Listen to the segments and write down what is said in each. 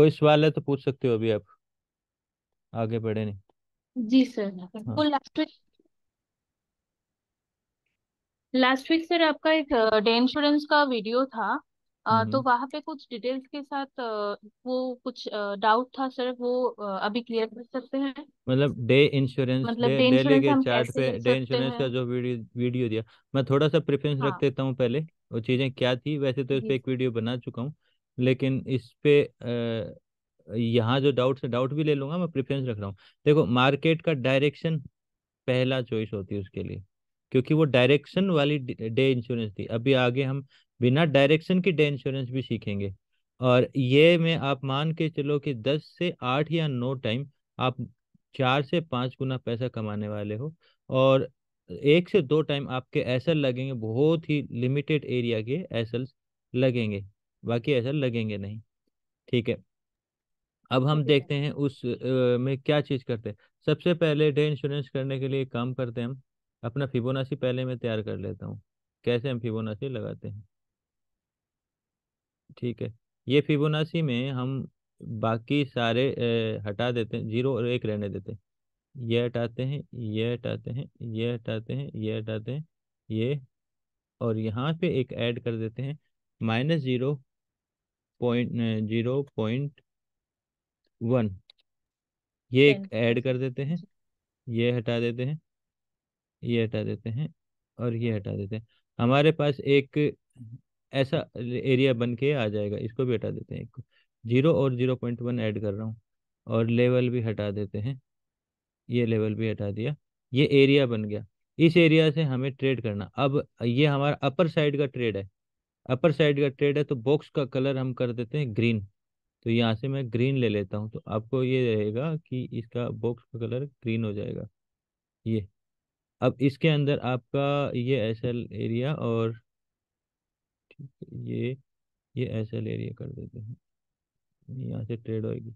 कोई सवाल है तो पूछ सकते हो अभी आप आगे बढ़े नहीं जी सर हाँ। Last week last week sir आपका एक डे इंश्योरेंस का वीडियो था तो हम्म। वहां पे कुछ डिटेल्स के साथ वो कुछ डाउट था सर वो अभी क्लियर कर सकते हैं मतलब डे इंश्योरेंस मतलब डे डे डेली के हम चार्ट कैसे पे ले डे इंश्योरेंस सकते का जो वीडियो वीडियो दिया मैं थोड़ा सा प्रेफरेंस रख हाँ। देता हूँ पहले वो चीजें क्या थी वैसे तो इस जी पे एक वीडियो बना चुका हूँ लेकिन इस पे यहाँ जो डाउट है डाउट भी ले लूंगा मैं प्रिफरेंस रख रहा हूँ देखो मार्केट का डायरेक्शन पहला चॉइस होती है उसके लिए क्योंकि वो डायरेक्शन वाली डे इंश्योरेंस थी अभी आगे हम बिना डायरेक्शन की डे इंश्योरेंस भी सीखेंगे और ये में आप मान के चलो कि दस से आठ या नौ टाइम आप चार से पाँच गुना पैसा कमाने वाले हो और एक से दो टाइम आपके एसल लगेंगे बहुत ही लिमिटेड एरिया के एसल्स लगेंगे बाकी ऐसा लगेंगे नहीं ठीक है अब हम देखते हैं उस आ, में क्या चीज़ करते हैं सबसे पहले डे इंश्योरेंस करने के लिए काम करते हैं हम अपना फिबोनाची पहले मैं तैयार कर लेता हूँ कैसे हम फिबोनाची लगाते हैं ठीक है ये फिबोनाची में हम बाकी सारे ए, हटा देते हैं जीरो और एक रहने देते हैं ये हटाते हैं ये हटाते हैं ये हटाते हैं ये हटाते हैं ये और यहाँ पे एक ऐड कर देते हैं minus zero point zero point one ये ऐड कर देते हैं ये हटा देते हैं ये हटा देते हैं और ये हटा देते हैं हमारे पास एक ऐसा एरिया बन के आ जाएगा इसको भी हटा देते हैं एक जीरो और जीरो पॉइंट वन ऐड कर रहा हूँ और लेवल भी हटा देते हैं ये लेवल भी हटा दिया ये एरिया बन गया इस एरिया से हमें ट्रेड करना अब ये हमारा अपर साइड का ट्रेड है अपर साइड का ट्रेड है तो बॉक्स का कलर हम कर देते हैं ग्रीन तो यहाँ से मैं ग्रीन ले लेता हूँ तो आपको ये रहेगा कि इसका बॉक्स का कलर ग्रीन हो जाएगा ये अब इसके अंदर आपका ये एस एरिया और ठीक है ये ये एस एरिया कर देते हैं यहाँ से ट्रेड होगी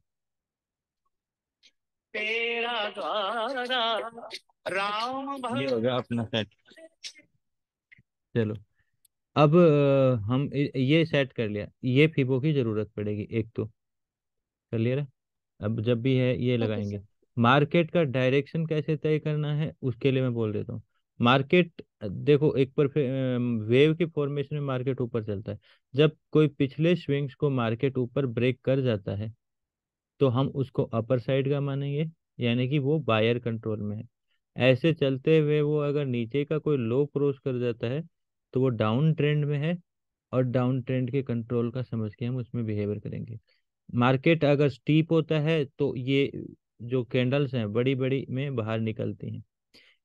तेरा द्वारा राम ये हो गया अपना सेट चलो अब हम ये सेट कर लिया ये फीबो की जरूरत पड़ेगी एक तो कर लिया रहा? अब जब भी है ये ओके लगाएंगे सर मार्केट का डायरेक्शन कैसे तय करना है उसके लिए मैं बोल देता हूँ मार्केट देखो एक पर वेव की फॉर्मेशन में मार्केट ऊपर चलता है जब कोई पिछले स्विंग्स को मार्केट ऊपर ब्रेक कर जाता है तो हम उसको अपर साइड का मानेंगे यानी कि वो बायर कंट्रोल में है ऐसे चलते हुए वो अगर नीचे का कोई लो क्रॉस कर जाता है तो वो डाउन ट्रेंड में है और डाउन ट्रेंड के कंट्रोल का समझ के हम उसमें बिहेवियर करेंगे मार्केट अगर स्टीप होता है तो ये जो कैंडल्स हैं बड़ी बड़ी में बाहर निकलती हैं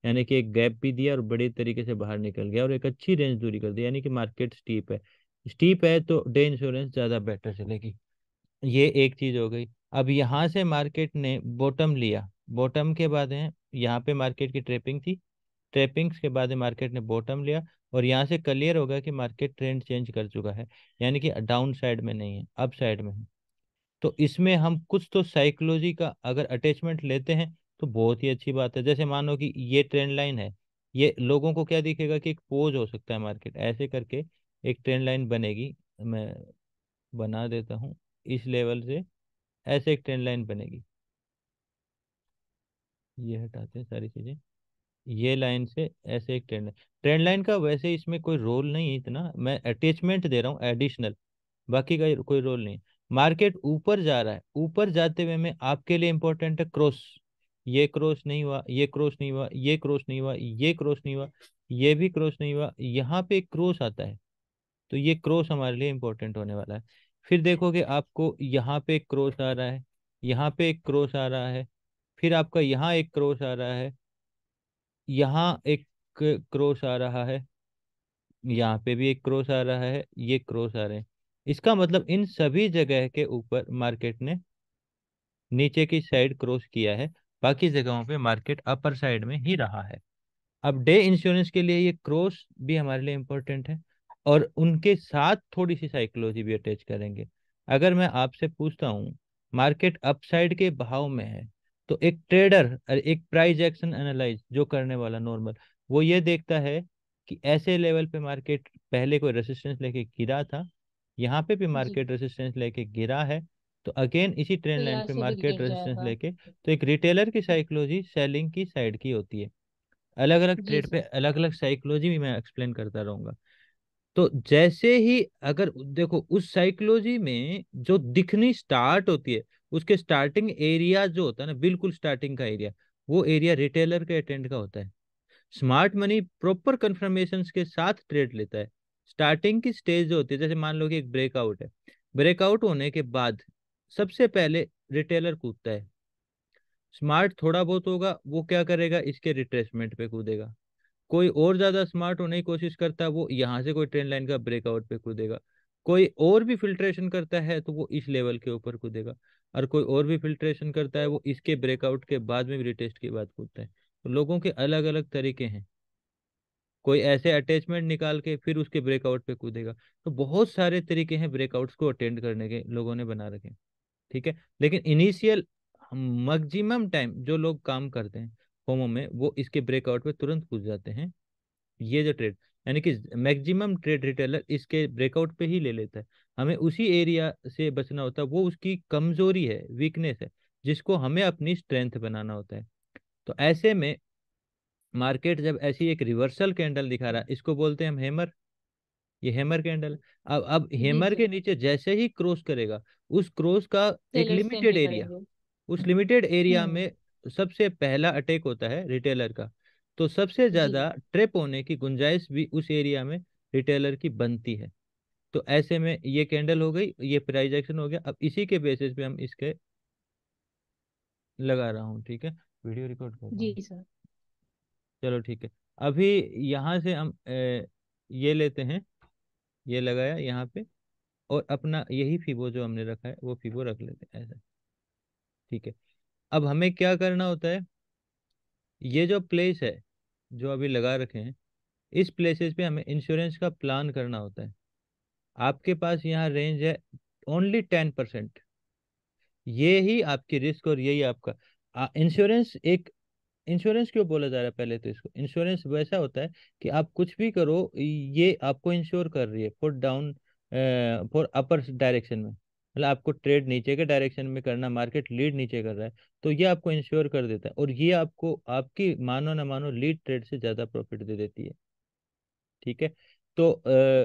यानी कि एक गैप भी दिया और बड़े तरीके से बाहर निकल गया और एक अच्छी रेंज दूरी कर दी यानी कि मार्केट स्टीप है स्टीप है तो डे इंश्योरेंस ज़्यादा बेटर चलेगी ये एक चीज़ हो गई अब यहाँ से मार्केट ने बॉटम लिया बॉटम के बाद है यहाँ पे मार्केट की ट्रेपिंग थी ट्रैपिंग्स के बाद मार्केट ने बॉटम लिया और यहाँ से क्लियर होगा कि मार्केट ट्रेंड चेंज कर चुका है यानी कि डाउन साइड में नहीं है अप साइड में है तो इसमें हम कुछ तो साइकोलॉजी का अगर अटैचमेंट लेते हैं तो बहुत ही अच्छी बात है जैसे मानो कि ये ट्रेंड लाइन है ये लोगों को क्या दिखेगा कि एक पोज हो सकता है मार्केट ऐसे करके एक ट्रेंड लाइन बनेगी मैं बना देता हूँ इस लेवल से ऐसे एक ट्रेंड लाइन बनेगी ये हटाते हैं सारी चीज़ें ये लाइन से ऐसे एक ट्रेंड ट्रेंड लाइन का वैसे इसमें कोई रोल नहीं है इतना मैं अटैचमेंट दे रहा हूँ एडिशनल बाकी का कोई रोल नहीं मार्केट ऊपर जा रहा है ऊपर जाते हुए में आपके लिए इंपॉर्टेंट है क्रॉस ये क्रॉस नहीं हुआ ये क्रॉस नहीं हुआ ये क्रॉस नहीं हुआ ये क्रॉस नहीं हुआ ये भी क्रॉस नहीं हुआ यहाँ पे क्रॉस आता है तो ये क्रॉस हमारे लिए इंपॉर्टेंट होने वाला है फिर देखोगे आपको यहाँ पे क्रॉस आ रहा है यहाँ पे एक क्रॉस आ रहा है फिर आपका यहाँ एक क्रॉस आ रहा है यहाँ एक क्रॉस आ रहा है यहाँ पे भी एक क्रॉस आ रहा है ये क्रॉस आ रहे हैं इसका मतलब इन सभी जगह के ऊपर मार्केट ने नीचे की साइड क्रॉस किया है बाकी जगहों पे मार्केट अपर साइड में ही रहा है अब डे इंश्योरेंस के लिए ये क्रॉस भी हमारे लिए इम्पोर्टेंट है और उनके साथ थोड़ी सी साइकोलॉजी भी अटैच करेंगे अगर मैं आपसे पूछता हूँ मार्केट अपसाइड के भाव में है तो एक ट्रेडर एक प्राइस एक्शन एनालाइज जो करने वाला नॉर्मल वो ये देखता है कि ऐसे लेवल पे मार्केट पहले कोई रेसिस्टेंस लेके गिरा था यहाँ पे भी मार्केट रेसिस्टेंस लेके गिरा है तो अगेन इसी ट्रेंड तो लाइन पे मार्केट रेजिस्टेंस लेके तो एक रिटेलर की साइकोलॉजी सेलिंग की साइड की होती है अलग अलग ट्रेड पे अलग अलग साइकोलॉजी भी मैं एक्सप्लेन करता रहूंगा तो जैसे ही अगर देखो उस साइकोलॉजी में जो दिखनी स्टार्ट होती है उसके स्टार्टिंग एरिया जो होता है ना बिल्कुल स्टार्टिंग का एरिया वो एरिया रिटेलर के अटेंड का होता है स्मार्ट मनी प्रॉपर कन्फर्मेशन के साथ ट्रेड लेता है स्टार्टिंग की स्टेज जो होती है जैसे मान लो कि एक ब्रेकआउट है ब्रेकआउट होने के बाद सबसे पहले रिटेलर कूदता है स्मार्ट थोड़ा बहुत होगा वो क्या करेगा इसके रिट्रेसमेंट पे कूदेगा कोई और ज्यादा स्मार्ट होने की कोशिश करता है वो यहाँ से कोई ट्रेंड लाइन का ब्रेकआउट पे कूदेगा कोई और भी फिल्ट्रेशन करता है तो वो इस लेवल के ऊपर कूदेगा और कोई और भी फिल्ट्रेशन करता है वो इसके ब्रेकआउट के बाद में भी रिटेस्ट की बात पूछता है तो लोगों के अलग अलग तरीके हैं कोई ऐसे अटैचमेंट निकाल के फिर उसके ब्रेकआउट पे कूदेगा तो बहुत सारे तरीके हैं ब्रेकआउट्स को अटेंड करने के लोगों ने बना रखे ठीक है लेकिन इनिशियल मैक्सिमम टाइम जो लोग काम करते हैं होमो में वो इसके ब्रेकआउट पे तुरंत कूद जाते हैं ये जो ट्रेड यानी कि मैक्सिमम ट्रेड रिटेलर इसके ब्रेकआउट पे ही ले लेता है हमें उसी एरिया से बचना होता है वो उसकी कमजोरी है वीकनेस है जिसको हमें अपनी स्ट्रेंथ बनाना होता है तो ऐसे में मार्केट जब ऐसी एक रिवर्सल कैंडल दिखा रहा है इसको बोलते हैं हम हेमर ये हेमर कैंडल अब अब हेमर के नीचे जैसे ही क्रॉस करेगा उस क्रॉस का एक लिमिटेड एरिया उस लिमिटेड एरिया हम्म। में सबसे पहला अटैक होता है रिटेलर का तो सबसे ज्यादा ट्रिप होने की गुंजाइश भी उस एरिया में रिटेलर की बनती है तो ऐसे में ये कैंडल हो गई ये प्राइज एक्शन हो गया अब इसी के बेसिस पे हम इसके लगा रहा हूँ ठीक है वीडियो रिकॉर्ड कर जी सर चलो ठीक है अभी यहाँ से हम ए, ये लेते हैं ये लगाया यहाँ पे और अपना यही फीबो जो हमने रखा है वो फीबो रख लेते हैं ऐसा ठीक है अब हमें क्या करना होता है ये जो प्लेस है जो अभी लगा रखे हैं इस प्लेसेस पे हमें इंश्योरेंस का प्लान करना होता है आपके पास यहाँ रेंज है ओनली टेन परसेंट ये ही आपकी रिस्क और यही आपका इंश्योरेंस एक इंश्योरेंस क्यों बोला जा रहा है पहले तो इसको इंश्योरेंस वैसा होता है कि आप कुछ भी करो ये आपको इंश्योर कर रही है four down for upper direction में मतलब आपको ट्रेड नीचे के डायरेक्शन में करना मार्केट लीड नीचे कर रहा है तो ये आपको इंश्योर कर देता है और ये आपको आपकी मानो ना मानो लीड ट्रेड से ज़्यादा प्रॉफिट दे देती है ठीक है तो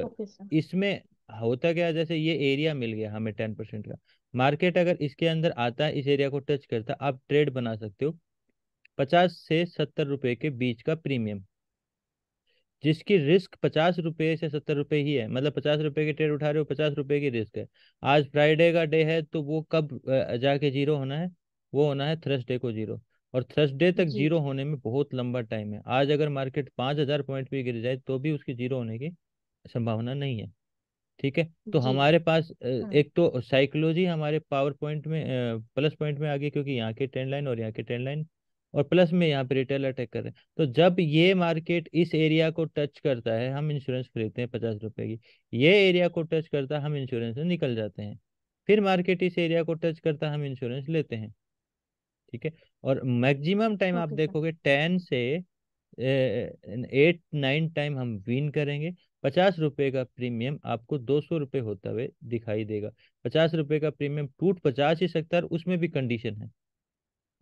okay, इसमें होता क्या जैसे ये एरिया मिल गया हमें टेन परसेंट का मार्केट अगर इसके अंदर आता है इस एरिया को टच करता आप ट्रेड बना सकते हो पचास से सत्तर रुपए के बीच का प्रीमियम जिसकी रिस्क पचास रुपये से सत्तर रुपये ही है मतलब पचास रुपये की ट्रेड उठा रहे हो पचास रुपये की रिस्क है आज फ्राइडे का डे है तो वो कब जाके जीरो होना है वो होना है थर्सडे को जीरो और थर्सडे तक जीरो होने में बहुत लंबा टाइम है आज अगर मार्केट पाँच हजार पॉइंट भी गिर जाए तो भी उसकी जीरो होने की संभावना नहीं है ठीक है तो हमारे पास हाँ। एक तो साइकोलॉजी हमारे पावर पॉइंट में प्लस पॉइंट में आ गई क्योंकि यहाँ के ट्रेंड लाइन और यहाँ की ट्रेंड लाइन और प्लस में यहाँ पे रिटेल अटैक कर रहे हैं तो जब ये मार्केट इस एरिया को टच करता है हम इंश्योरेंस खरीदते हैं पचास रुपए की ये एरिया को टच करता हम इंश्योरेंस से निकल जाते हैं फिर मार्केट इस एरिया को टच करता हम इंश्योरेंस लेते हैं ठीक है और मैक्सिमम टाइम आप देखोगे टेन से एट नाइन टाइम हम विन करेंगे पचास रुपए का प्रीमियम आपको दो सौ रुपये होता हुए दिखाई देगा पचास रुपए का प्रीमियम टूट पचास ही सकता है उसमें भी कंडीशन है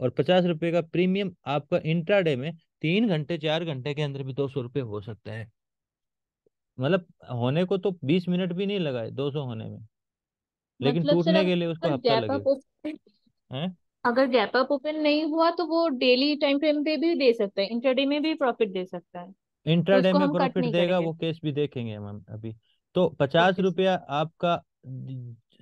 और पचास रुपये का प्रीमियम आपका इंट्राडे में तीन घंटे चार घंटे के अंदर भी दो सौ रुपये हो सकता है मतलब होने को तो बीस मिनट भी नहीं लगाए दो सौ होने में लेकिन मतलब टूटने के लिए उसको हफ्ता लगे अगर गैप अप ओपन नहीं हुआ तो वो डेली टाइम फ्रेम पे भी दे सकता है इंट्राडे में भी प्रॉफिट दे सकता है तो इंट्राडे तो में प्रॉफिट देगा वो केस भी देखेंगे मैम अभी तो पचास रुपया आपका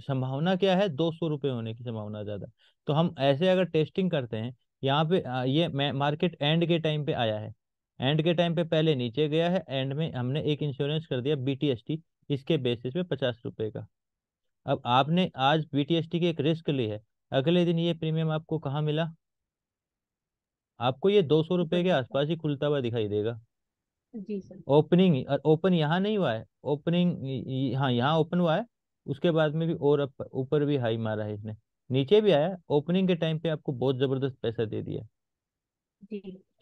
संभावना क्या है दो सौ रुपये होने की संभावना ज़्यादा तो हम ऐसे अगर टेस्टिंग करते हैं यहाँ पे ये मार्केट एंड के टाइम पे आया है एंड के टाइम पे पहले नीचे गया है एंड में हमने एक इंश्योरेंस कर दिया बीटीएसटी इसके बेसिस पे पचास रुपये का अब आपने आज बीटीएसटी की एक रिस्क ली है अगले दिन ये प्रीमियम आपको कहाँ मिला आपको ये दो सौ रुपये के अच्छा। आसपास ही खुलता हुआ दिखाई देगा जी सर ओपनिंग ओपन यहाँ नहीं हुआ है ओपनिंग हाँ यहाँ ओपन हुआ है उसके बाद में भी और ऊपर भी हाई मारा है इसने नीचे भी आया ओपनिंग के टाइम पे आपको बहुत जबरदस्त पैसा दे दिया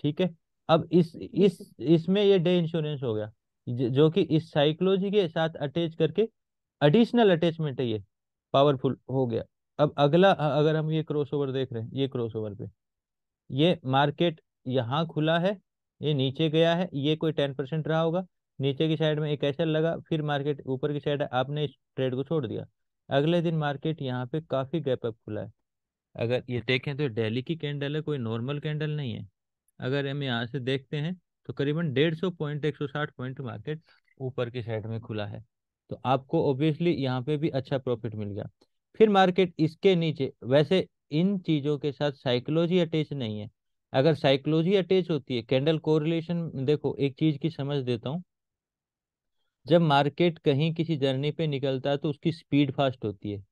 ठीक है अब इस इस इसमें ये डे इंश्योरेंस हो गया जो कि इस साइकोलॉजी के साथ अटैच करके एडिशनल अटैचमेंट है ये पावरफुल हो गया अब अगला अगर हम ये क्रॉसओवर देख रहे हैं ये क्रॉसओवर पे ये मार्केट यहाँ खुला है ये नीचे गया है ये कोई टेन परसेंट रहा होगा नीचे की साइड में एक ऐसा लगा फिर मार्केट ऊपर की साइड आपने इस ट्रेड को छोड़ दिया अगले दिन मार्केट यहाँ पे काफ़ी गैप अप खुला है अगर ये देखें तो डेली की कैंडल है कोई नॉर्मल कैंडल नहीं है अगर हम यहाँ से देखते हैं तो करीबन डेढ़ सौ पॉइंट एक सौ साठ पॉइंट मार्केट ऊपर की साइड में खुला है तो आपको ऑब्वियसली यहाँ पे भी अच्छा प्रॉफिट मिल गया फिर मार्केट इसके नीचे वैसे इन चीज़ों के साथ साइकोलॉजी अटैच नहीं है अगर साइकोलॉजी अटैच होती है कैंडल कोरिलेशन देखो एक चीज़ की समझ देता हूँ जब मार्केट कहीं किसी जर्नी पे निकलता है तो उसकी स्पीड फास्ट होती है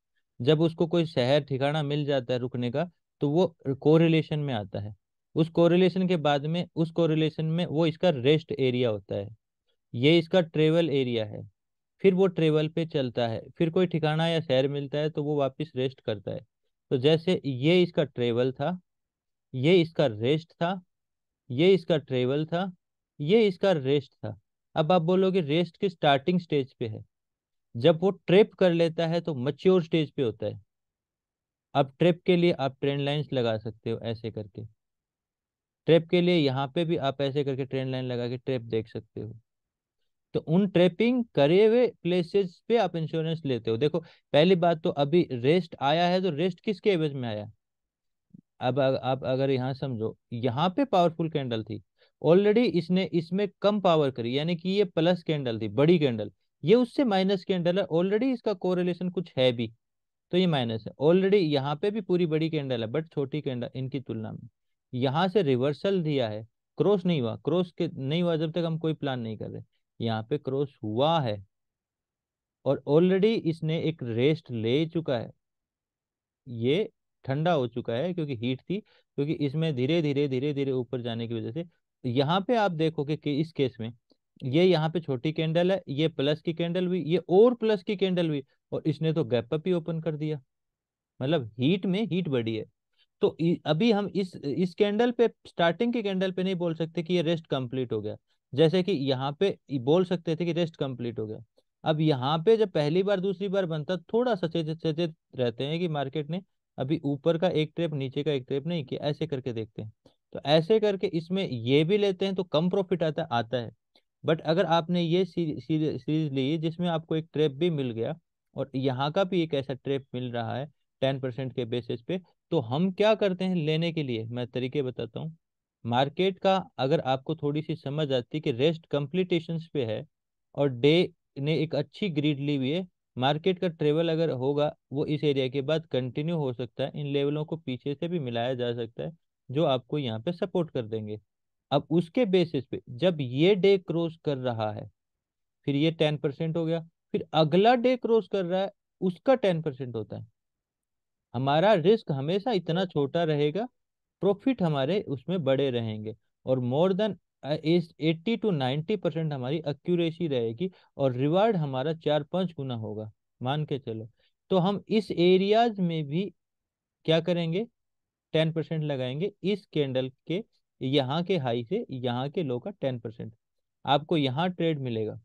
जब उसको कोई शहर ठिकाना मिल जाता है रुकने का तो वो कोरिलेशन में आता है उस कोरिलेशन के बाद में उस कोरिलेशन में वो इसका रेस्ट एरिया होता है ये इसका ट्रेवल एरिया है फिर वो ट्रेवल पे चलता है फिर कोई ठिकाना या शहर मिलता है तो वो वापस रेस्ट करता है तो जैसे ये इसका ट्रेवल था ये इसका रेस्ट था ये इसका ट्रेवल था ये इसका रेस्ट था अब आप बोलोगे रेस्ट के स्टार्टिंग स्टेज पे है जब वो ट्रेप कर लेता है तो मच्योर स्टेज पे होता है अब ट्रेप के लिए आप ट्रेन लाइंस लगा सकते हो ऐसे करके ट्रेप के लिए यहाँ पे भी आप ऐसे करके ट्रेन लाइन लगा के ट्रेप देख सकते हो तो उन ट्रेपिंग करे हुए प्लेसेस पे आप इंश्योरेंस लेते हो देखो पहली बात तो अभी रेस्ट आया है तो रेस्ट किसके एवज में आया अब आप अगर यहाँ समझो यहाँ पे पावरफुल कैंडल थी ऑलरेडी इसने इसमें कम पावर करी यानी कि ये प्लस कैंडल थी बड़ी कैंडल ये उससे माइनस कैंडल है ऑलरेडी इसका कोरिलेशन कुछ है भी तो ये माइनस है ऑलरेडी यहाँ पे भी पूरी बड़ी कैंडल है बट छोटी कैंडल इनकी तुलना में यहाँ से रिवर्सल दिया है क्रॉस नहीं हुआ क्रॉस के नहीं हुआ जब तक हम कोई प्लान नहीं कर रहे यहाँ पे क्रॉस हुआ है और ऑलरेडी इसने एक रेस्ट ले चुका है ये ठंडा हो चुका है क्योंकि हीट थी क्योंकि इसमें धीरे धीरे धीरे धीरे ऊपर जाने की वजह से यहाँ पे आप देखोगे कि इस केस में ये यहाँ पे छोटी कैंडल है ये प्लस की कैंडल हुई ये और प्लस की कैंडल हुई और इसने तो गैप अप ही ओपन कर दिया मतलब हीट में हीट बढ़ी है तो अभी हम इस इस कैंडल पे स्टार्टिंग की कैंडल पे नहीं बोल सकते कि ये रेस्ट कंप्लीट हो गया जैसे कि यहाँ पे बोल सकते थे कि रेस्ट कंप्लीट हो गया अब यहाँ पे जब पहली बार दूसरी बार बनता थोड़ा सचेत सचेत रहते हैं कि मार्केट ने अभी ऊपर का एक ट्रेप नीचे का एक ट्रेप नहीं किया ऐसे करके देखते हैं तो ऐसे करके इसमें ये भी लेते हैं तो कम प्रॉफिट आता आता है बट अगर आपने ये सीरीज ली जिसमें आपको एक ट्रेप भी मिल गया और यहाँ का भी एक ऐसा ट्रेप मिल रहा है टेन परसेंट के बेसिस पे तो हम क्या करते हैं लेने के लिए मैं तरीके बताता हूँ मार्केट का अगर आपको थोड़ी सी समझ आती है कि रेस्ट कंप्लीटेशन पे है और डे ने एक अच्छी ग्रीड ली हुई है मार्केट का ट्रेवल अगर होगा वो इस एरिया के बाद कंटिन्यू हो सकता है इन लेवलों को पीछे से भी मिलाया जा सकता है जो आपको यहाँ पे सपोर्ट कर देंगे अब उसके बेसिस पे जब ये डे क्रॉस कर रहा है फिर ये टेन परसेंट हो गया फिर अगला डे क्रॉस कर रहा है उसका टेन परसेंट होता है हमारा रिस्क हमेशा इतना छोटा रहेगा प्रॉफिट हमारे उसमें बड़े रहेंगे और more than eighty two ninety percent हमारी एक्यूरेसी रहेगी और रिवार्ड हमारा चार पाँच गुना होगा मान के चलो तो हम इस एरियाज में भी क्या करेंगे टेन परसेंट लगाएंगे इस कैंडल के यहाँ के हाई से यहाँ के लो का टेन परसेंट आपको यहाँ ट्रेड मिलेगा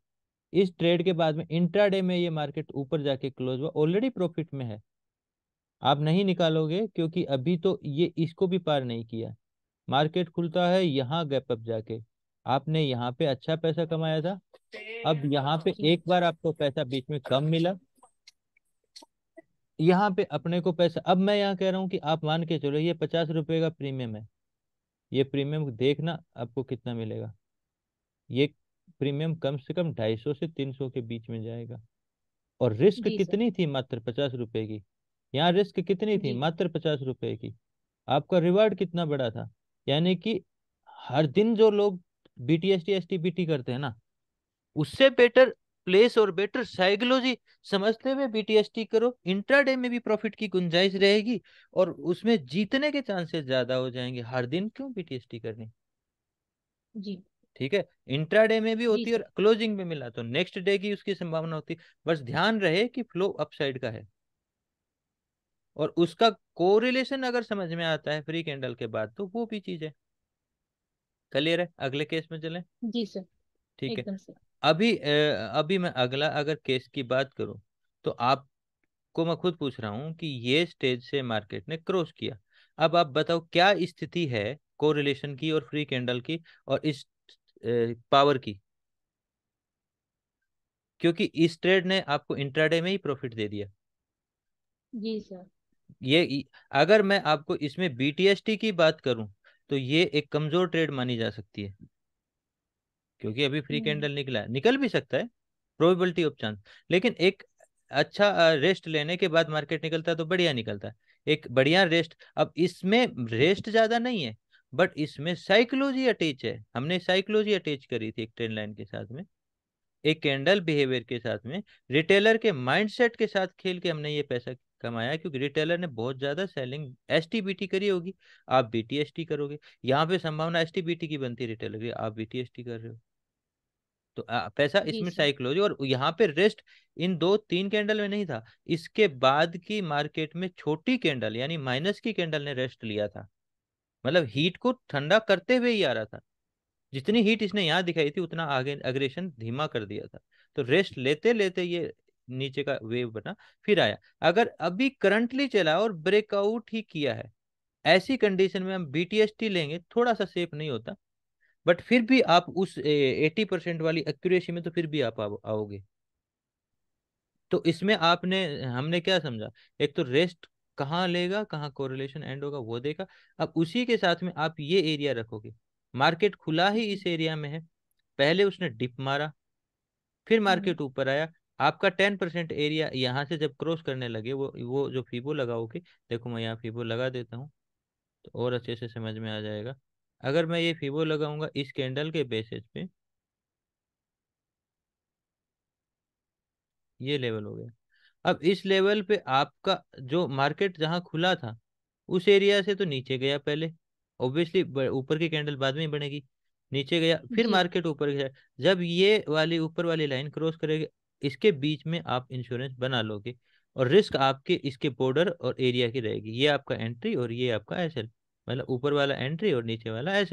इस ट्रेड के बाद में इंट्राडे में ये मार्केट ऊपर जाके क्लोज हुआ ऑलरेडी प्रॉफिट में है आप नहीं निकालोगे क्योंकि अभी तो ये इसको भी पार नहीं किया मार्केट खुलता है यहाँ गैप अप जाके आपने यहाँ पे अच्छा पैसा कमाया था अब यहाँ पे एक बार आपको पैसा बीच में कम मिला यहाँ पे अपने को पैसा अब मैं यहाँ कह रहा हूँ कि आप मान के चलो ये पचास रुपए का प्रीमियम है ये प्रीमियम देखना आपको कितना मिलेगा ये प्रीमियम कम से कम ढाई सौ से तीन सौ के बीच में जाएगा और रिस्क कितनी थी मात्र पचास रुपए की यहाँ रिस्क कितनी थी मात्र पचास रुपए की आपका रिवार्ड कितना बड़ा था यानी कि हर दिन जो लोग B T T T S S B T करते हैं ना उससे बेटर प्लेस और बेटर साइकोलॉजी समझते हुए बीटीएसटी करो इंट्राडे में भी प्रॉफिट की गुंजाइश रहेगी और उसमें जीतने के चांसेस ज्यादा हो जाएंगे हर दिन क्यों बीटीएसटी करनी जी ठीक है इंट्राडे में भी होती है और क्लोजिंग में मिला तो नेक्स्ट डे की उसकी संभावना होती है बस ध्यान रहे कि फ्लो अपसाइड का है और उसका कोरिलेशन अगर समझ में आता है फ्री कैंडल के बाद तो वो भी चीज है क्लियर है अगले केस में चले जी सर ठीक है अभी अभी मैं अगला अगर केस की बात करूं तो आपको मैं खुद पूछ रहा हूं कि ये स्टेज से मार्केट ने क्रॉस किया अब आप बताओ क्या स्थिति है कोरिलेशन की और फ्री कैंडल की और इस पावर की क्योंकि इस ट्रेड ने आपको इंट्राडे में ही प्रॉफिट दे दिया जी सर ये अगर मैं आपको इसमें बीटीएसटी की बात करूं तो ये एक कमजोर ट्रेड मानी जा सकती है क्योंकि अभी फ्री हम्म। कैंडल निकला है निकल भी सकता है प्रोबेबिलिटी ऑफ चांस लेकिन एक अच्छा रेस्ट लेने के बाद मार्केट निकलता है तो बढ़िया निकलता है एक बढ़िया रेस्ट अब इसमें रेस्ट ज्यादा नहीं है बट इसमें साइकोलॉजी अटैच है हमने साइकोलॉजी अटैच करी थी एक ट्रेंड लाइन के साथ में एक कैंडल बिहेवियर के साथ में रिटेलर के माइंडसेट के साथ खेल के हमने ये पैसा कमाया क्योंकि रिटेलर ने बहुत ज्यादा सेलिंग एस टी करी होगी आप बी करोगे यहाँ पे संभावना एस टी की बनती है रिटेलर की आप बी कर रहे हो तो आ, पैसा इसमें साइकोलॉजी और यहाँ पे रेस्ट इन दो तीन कैंडल में नहीं था इसके बाद की मार्केट में छोटी कैंडल यानी माइनस की कैंडल ने रेस्ट लिया था मतलब हीट को ठंडा करते हुए ही आ रहा था जितनी हीट इसने यहाँ दिखाई थी उतना आगे अग्रेशन धीमा कर दिया था तो रेस्ट लेते लेते ये नीचे का वेव बना फिर आया अगर अभी करंटली चला और ब्रेकआउट ही किया है ऐसी कंडीशन में हम बी लेंगे थोड़ा सा सेफ नहीं होता बट फिर भी आप उस एटी परसेंट वाली एक्यूरेसी में तो फिर भी आप आओगे तो इसमें आपने हमने क्या समझा एक तो रेस्ट कहाँ लेगा कहाँ कोरिलेशन एंड होगा वो देगा अब उसी के साथ में आप ये एरिया रखोगे मार्केट खुला ही इस एरिया में है पहले उसने डिप मारा फिर मार्केट हम्म। ऊपर आया आपका टेन परसेंट एरिया यहाँ से जब क्रॉस करने लगे वो वो जो फीबो लगाओगे देखो मैं यहाँ फीबो लगा देता हूँ तो और अच्छे से समझ में आ जाएगा अगर मैं ये फीबो लगाऊंगा इस कैंडल के बेसिस पे ये लेवल हो गया अब इस लेवल पे आपका जो मार्केट जहाँ खुला था उस एरिया से तो नीचे गया पहले ऑब्वियसली ऊपर की कैंडल बाद में ही बढ़ेगी नीचे गया फिर मार्केट ऊपर गया जब ये वाली ऊपर वाली लाइन क्रॉस करेगी इसके बीच में आप इंश्योरेंस बना लोगे और रिस्क आपके इसके बॉर्डर और एरिया की रहेगी ये आपका एंट्री और ये आपका एसएल मतलब ऊपर वाला एंट्री और नीचे वाला एस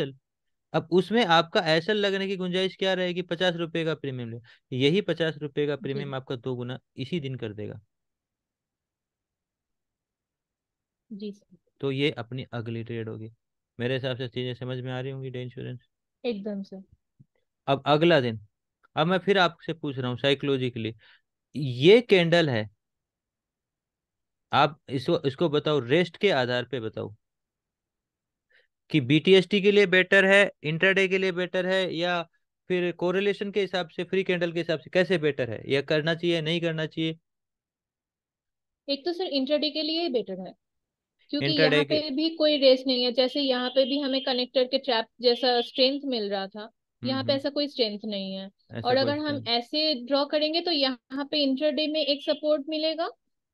अब उसमें आपका एसल लगने की गुंजाइश क्या रहेगी पचास रुपए का प्रीमियम यही पचास रुपए का प्रीमियम आपका दो गुना इसी दिन कर देगा जी तो ये अपनी अगली ट्रेड होगी मेरे हिसाब से चीजें समझ में आ रही होंगी डे इंश्योरेंस एकदम से अब अगला दिन अब मैं फिर आपसे पूछ रहा हूँ साइकोलॉजिकली ये कैंडल है आप इसको इसको बताओ रेस्ट के आधार पे बताओ कि बीटीएसटी के लिए बेटर है इंटरडे के लिए बेटर है या फिर कोरिलेशन के हिसाब से फ्री कैंडल के हिसाब से कैसे बेटर है या करना चाहिए नहीं करना चाहिए एक तो सर इंटरडे के लिए ही बेटर है क्योंकि यहाँ पे भी कोई रेस नहीं है जैसे यहाँ पे भी हमें कनेक्टर के ट्रैप जैसा स्ट्रेंथ मिल रहा था हम्म, यहाँ पे हम्म। ऐसा कोई स्ट्रेंथ नहीं है और अगर हम ऐसे ड्रॉ करेंगे तो यहाँ पे इंटरडे में एक सपोर्ट मिलेगा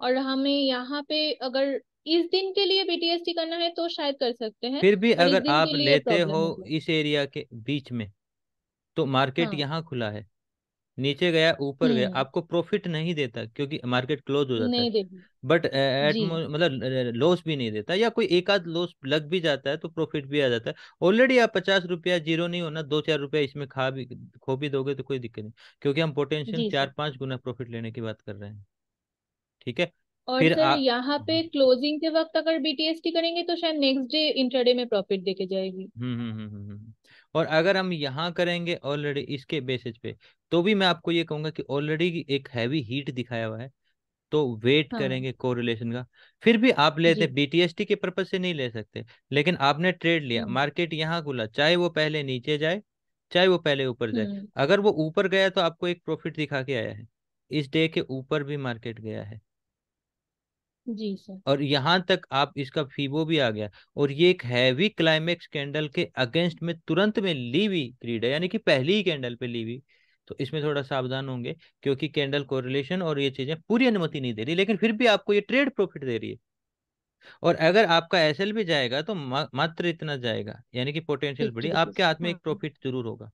और हमें यहाँ पे अगर इस दिन के लिए बीटीएसटी करना है तो शायद कर सकते हैं फिर भी अगर आप लेते हो इस एरिया के बीच में तो मार्केट हाँ। यहाँ खुला है नीचे गया ऊपर गया हम्म। आपको प्रॉफिट नहीं देता क्योंकि मार्केट क्लोज हो जाता है बट एट मतलब लॉस भी नहीं देता या कोई एक आध लॉस लग भी जाता है तो प्रॉफिट भी आ जाता है ऑलरेडी आप पचास रुपया जीरो नहीं होना दो चार रुपया इसमें खा भी खो भी दोगे तो कोई दिक्कत नहीं क्योंकि हम पोटेंशियल चार पांच गुना प्रॉफिट लेने की बात कर रहे हैं ठीक है और फिर सर आ, यहाँ पे क्लोजिंग के वक्त अगर बीटीएसटी करेंगे तो शायद नेक्स्ट डे इंटरडे में प्रॉफिट देके जाएगी हम्म हम्म हम्म, हम्म हम्म हम्म और अगर हम यहाँ करेंगे ऑलरेडी इसके बेसिस पे तो भी मैं आपको ये कहूंगा कि ऑलरेडी एक हैवी हीट दिखाया हुआ है तो वेट हाँ। करेंगे कोरिलेशन का फिर भी आप लेते बीटीएसटी के पर्पज से नहीं ले सकते लेकिन आपने ट्रेड लिया मार्केट यहाँ खुला चाहे वो पहले नीचे जाए चाहे वो पहले ऊपर जाए अगर वो ऊपर गया तो आपको एक प्रॉफिट दिखा के आया है इस डे के ऊपर भी मार्केट गया है जी सर और यहाँ तक आप इसका फीबो भी आ गया और ये एक हैवी क्लाइमेक्स कैंडल के अगेंस्ट में तुरंत में हुई ग्रीड है यानी कि पहली ही कैंडल पे हुई तो इसमें थोड़ा सावधान होंगे क्योंकि कैंडल कोरिलेशन और ये चीजें पूरी अनुमति नहीं दे रही लेकिन फिर भी आपको ये ट्रेड प्रॉफिट दे रही है और अगर आपका एस भी जाएगा तो मात्र इतना जाएगा यानी कि पोटेंशियल बड़ी आपके हाथ में एक हाँ। प्रॉफिट जरूर होगा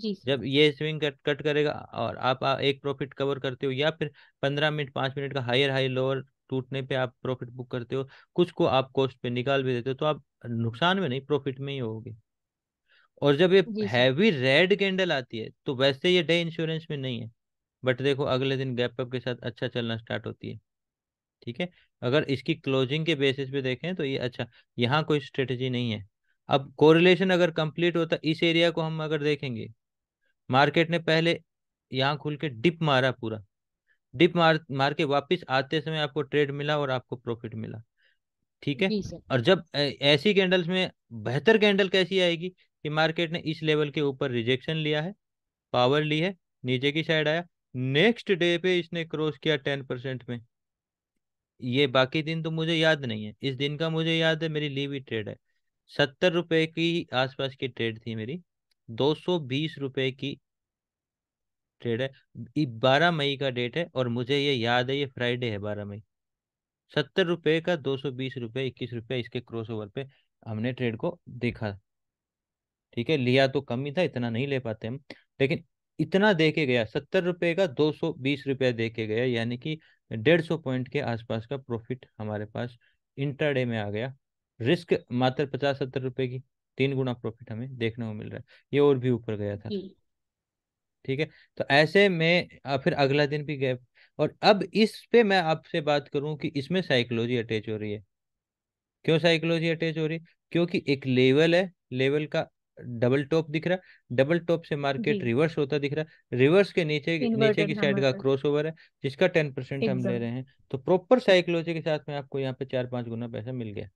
जी जब ये स्विंग कट कट करेगा और आप एक प्रॉफिट कवर करते हो या फिर पंद्रह मिनट पांच मिनट का हायर हाई लोअर टूटने पे आप प्रॉफिट बुक करते हो कुछ को आप कॉस्ट पे निकाल भी देते हो तो आप नुकसान में नहीं प्रॉफिट में ही होगे और जब ये हैवी रेड कैंडल आती है तो वैसे ये डे इंश्योरेंस में नहीं है बट देखो अगले दिन गैप अप के साथ अच्छा चलना स्टार्ट होती है ठीक है अगर इसकी क्लोजिंग के बेसिस पे देखें तो ये अच्छा यहाँ कोई स्ट्रेटेजी नहीं है अब कोरिलेशन अगर कंप्लीट होता इस एरिया को हम अगर देखेंगे मार्केट ने पहले यहाँ खुल के डिप मारा पूरा डिप मार मार के वापिस आते समय आपको ट्रेड मिला और आपको प्रॉफिट मिला ठीक है और जब ऐसी कैंडल्स में बेहतर कैंडल कैसी आएगी कि मार्केट ने इस लेवल के ऊपर रिजेक्शन लिया है पावर ली है नीचे की साइड आया नेक्स्ट डे पे इसने क्रॉस किया टेन परसेंट में ये बाकी दिन तो मुझे याद नहीं है इस दिन का मुझे याद है मेरी लीवी ट्रेड है सत्तर रुपए की आसपास की ट्रेड थी मेरी दो सौ बीस रुपए की ट्रेड है बारह मई का डेट है और मुझे ये याद है ये फ्राइडे है बारह मई सत्तर रुपए का दो सौ बीस रुपए इक्कीस रुपए इसके क्रॉस ओवर पे हमने ट्रेड को देखा ठीक है लिया तो कम ही था इतना नहीं ले पाते हम लेकिन इतना देके गया सत्तर रुपये का दो सौ बीस रुपए देके गया यानी कि डेढ़ सौ पॉइंट के आसपास का प्रॉफिट हमारे पास इंटरडे में आ गया रिस्क मात्र पचास सत्तर रुपये की तीन गुना प्रॉफिट हमें देखने को मिल रहा है ये और भी ऊपर गया था ठीक है तो ऐसे में फिर अगला दिन भी गैप और अब इस पे मैं आपसे बात करूं कि इसमें साइकोलॉजी अटैच हो रही है क्यों साइकोलॉजी अटैच हो रही है क्योंकि एक लेवल है लेवल का डबल टॉप दिख रहा है डबल टॉप से मार्केट रिवर्स होता दिख रहा है रिवर्स के नीचे नीचे की साइड का क्रॉसओवर है जिसका टेन परसेंट हम ले रहे हैं तो प्रॉपर साइकोलॉजी के साथ में आपको यहाँ पे चार पांच गुना पैसा मिल गया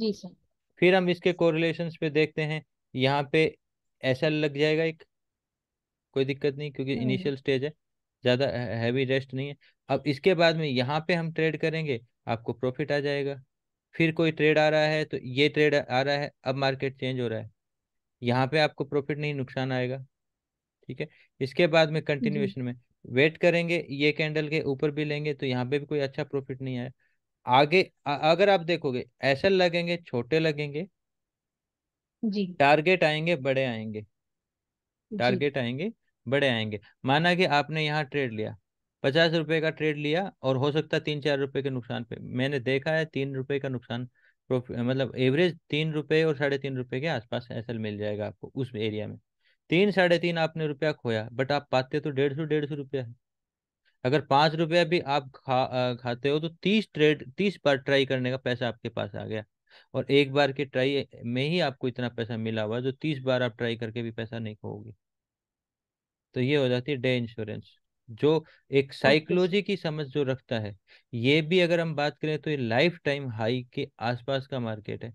जी सर फिर हम इसके कोरिलेशन पे देखते हैं यहाँ पे ऐसा लग जाएगा एक कोई दिक्कत नहीं क्योंकि इनिशियल हम्म। स्टेज है ज़्यादा हैवी रेस्ट नहीं है अब इसके बाद में यहाँ पे हम ट्रेड करेंगे आपको प्रॉफिट आ जाएगा फिर कोई ट्रेड आ रहा है तो ये ट्रेड आ रहा है अब मार्केट चेंज हो रहा है यहाँ पे आपको प्रॉफिट नहीं नुकसान आएगा ठीक है इसके बाद में कंटिन्यूएशन हम्म। में वेट करेंगे ये कैंडल के ऊपर भी लेंगे तो यहाँ पे भी कोई अच्छा प्रॉफिट नहीं आया आगे अगर आप देखोगे ऐसे लगेंगे छोटे लगेंगे जी टारगेट आएंगे बड़े आएंगे टारगेट आएंगे बड़े आएंगे माना कि आपने यहाँ ट्रेड लिया पचास रुपए का ट्रेड लिया और हो सकता है तीन चार रुपए के नुकसान पे मैंने देखा है तीन रुपए का नुकसान मतलब एवरेज तीन रुपए और साढ़े तीन रुपए के आसपास ऐसा मिल जाएगा आपको उस एरिया में तीन साढ़े तीन आपने रुपया खोया बट आप पाते तो डेढ़ सौ डेढ़ सौ रुपया है अगर पांच रुपया भी आप खा खाते हो तो तीस ट्रेड तीस बार ट्राई करने का पैसा आपके पास आ गया और एक बार के ट्राई में ही आपको इतना पैसा मिला हुआ जो तीस बार आप ट्राई करके भी पैसा नहीं खोगे तो ये हो जाती है डे इंश्योरेंस जो एक साइकोलॉजी की समझ जो रखता है ये भी अगर हम बात करें तो ये लाइफ टाइम हाई के आसपास का मार्केट है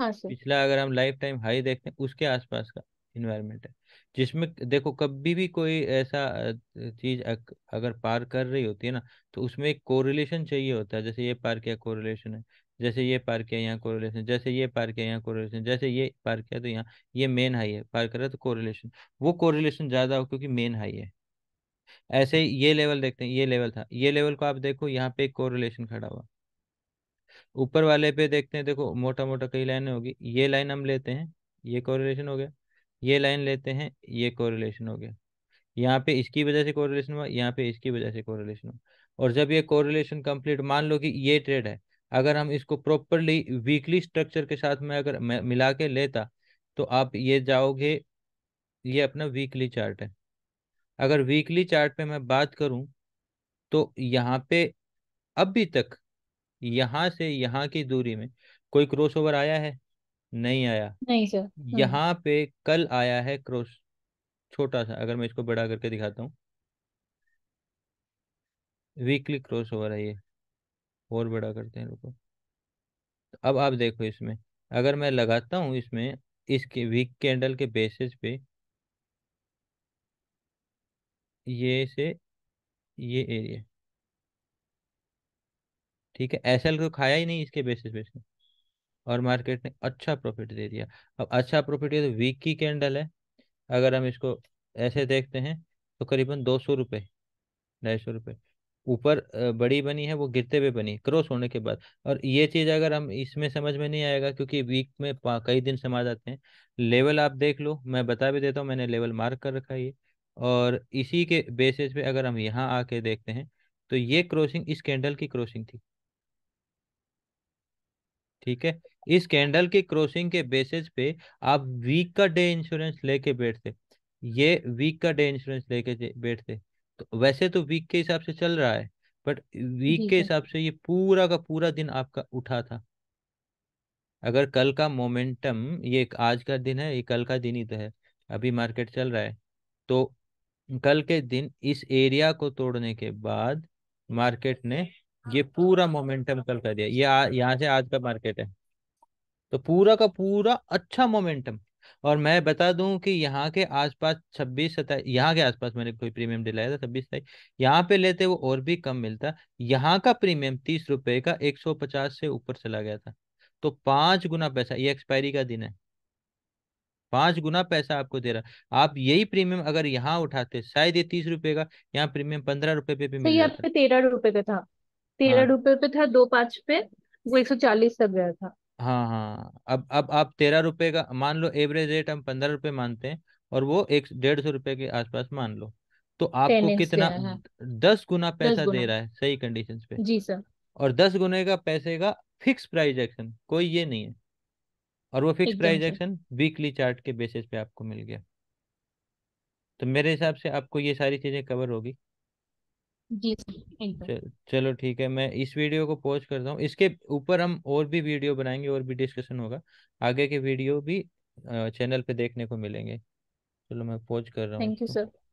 हाँ पिछला अगर हम लाइफ टाइम हाई देखते हैं उसके आसपास का इन्वायरमेंट है जिसमें देखो कभी भी कोई ऐसा चीज अगर पार कर रही होती है ना तो उसमें एक कोरिलेशन चाहिए होता है जैसे ये पार किया कोरिलेशन है जैसे ये पार किया यहाँ कोरिलेशन जैसे ये पार किया यहाँ कोरिलेशन जैसे ये पार किया तो यहाँ ये मेन हाई है पार कर रहा तो कोरिलेशन वो कोरिलेशन ज्यादा हो क्योंकि मेन हाई है ऐसे ही ये लेवल देखते हैं ये लेवल था ये लेवल को आप देखो यहाँ पे कोरिलेशन खड़ा हुआ ऊपर वाले पे देखते हैं देखो मोटा मोटा कई लाइनें होगी ये लाइन हम लेते हैं ये कोरिलेशन हो गया ये लाइन लेते हैं ये कोरिलेशन हो गया यहाँ पे इसकी वजह से कोरिलेशन हुआ यहाँ पे इसकी वजह से कोरिलेशन हुआ और जब ये कोरिलेशन कंप्लीट मान लो कि ये ट्रेड है अगर हम इसको प्रॉपरली वीकली स्ट्रक्चर के साथ में अगर मिला के लेता तो आप ये जाओगे ये अपना वीकली चार्ट है अगर वीकली चार्ट पे मैं बात करूं तो यहाँ पे अभी तक यहाँ से यहाँ की दूरी में कोई क्रॉसओवर आया है नहीं आया नहीं सर हाँ। यहाँ पे कल आया है क्रॉस छोटा सा अगर मैं इसको बड़ा करके दिखाता हूँ वीकली क्रॉस ओवर है ये और बड़ा करते हैं रुको अब आप देखो इसमें अगर मैं लगाता हूँ इसमें इसके वीक कैंडल के बेसिस पे ये से ये एरिया ठीक है एसएल को खाया ही नहीं इसके बेसिस पे और मार्केट ने अच्छा प्रॉफिट दे दिया अब अच्छा प्रॉफिट ये तो वीक की कैंडल है अगर हम इसको ऐसे देखते हैं तो करीबन दो सौ रुपये ढाई सौ रुपये ऊपर बड़ी बनी है वो गिरते हुए बनी क्रॉस होने के बाद और ये चीज़ अगर हम इसमें समझ में नहीं आएगा क्योंकि वीक में कई दिन समा जाते हैं लेवल आप देख लो मैं बता भी देता हूँ मैंने लेवल मार्क कर रखा है ये और इसी के बेसिस पे अगर हम यहाँ आके देखते हैं तो ये क्रॉसिंग इस कैंडल की क्रॉसिंग थी ठीक है इस कैंडल के क्रॉसिंग के बेसिस पे आप वीक का डे इंश्योरेंस लेके बैठते ये वीक का डे इंश्योरेंस लेके बैठते तो वैसे तो वीक के हिसाब से चल रहा है बट वीक के हिसाब से ये पूरा का पूरा दिन आपका उठा था अगर कल का मोमेंटम ये आज का दिन है ये कल का दिन ही तो है अभी मार्केट चल रहा है तो कल के दिन इस एरिया को तोड़ने के बाद मार्केट ने ये पूरा मोमेंटम कल कर दिया ये अच्छा। यहाँ से आज का मार्केट है तो पूरा का पूरा अच्छा मोमेंटम और मैं बता दूं कि यहाँ के आसपास छब्बीस सताईस यहाँ के आसपास मैंने कोई प्रीमियम दिलाया था छब्बीस सताईस यहाँ पे लेते वो और भी कम मिलता यहाँ का प्रीमियम तीस रुपए का एक सौ पचास से ऊपर चला गया था तो पांच गुना पैसा ये एक्सपायरी का दिन है पांच गुना पैसा आपको दे रहा आप यही प्रीमियम अगर यहाँ उठाते शायद ये तीस रुपए का यहाँ प्रीमियम पंद्रह रुपए पे भी तो मिल तेरह रुपए का था तेरह हाँ रुपए पे था दो पाँच पे वो एक सौ चालीस तक गया था हाँ हाँ अब अब आप तेरह रुपए का मान लो एवरेज रेट हम पंद्रह रुपए मानते हैं और वो एक डेढ़ सौ रुपए के आसपास मान लो तो आपको टेनिस कितना हाँ। दस गुना दस पैसा दे गुना रहा है सही कंडीशंस पे जी सर और दस गुने का पैसे का फिक्स प्राइस एक्शन कोई ये नहीं है और वो फिक्स एकदम प्राइस एक्शन वीकली चार्ट के बेसिस पे आपको मिल गया तो मेरे हिसाब से आपको ये सारी चीजें कवर होगी जी चल, चलो ठीक है मैं इस वीडियो को पोस्ट करता हूँ इसके ऊपर हम और भी वीडियो बनाएंगे और भी डिस्कशन होगा आगे के वीडियो भी चैनल पे देखने को मिलेंगे चलो मैं पोस्ट कर रहा हूँ थैंक यू सर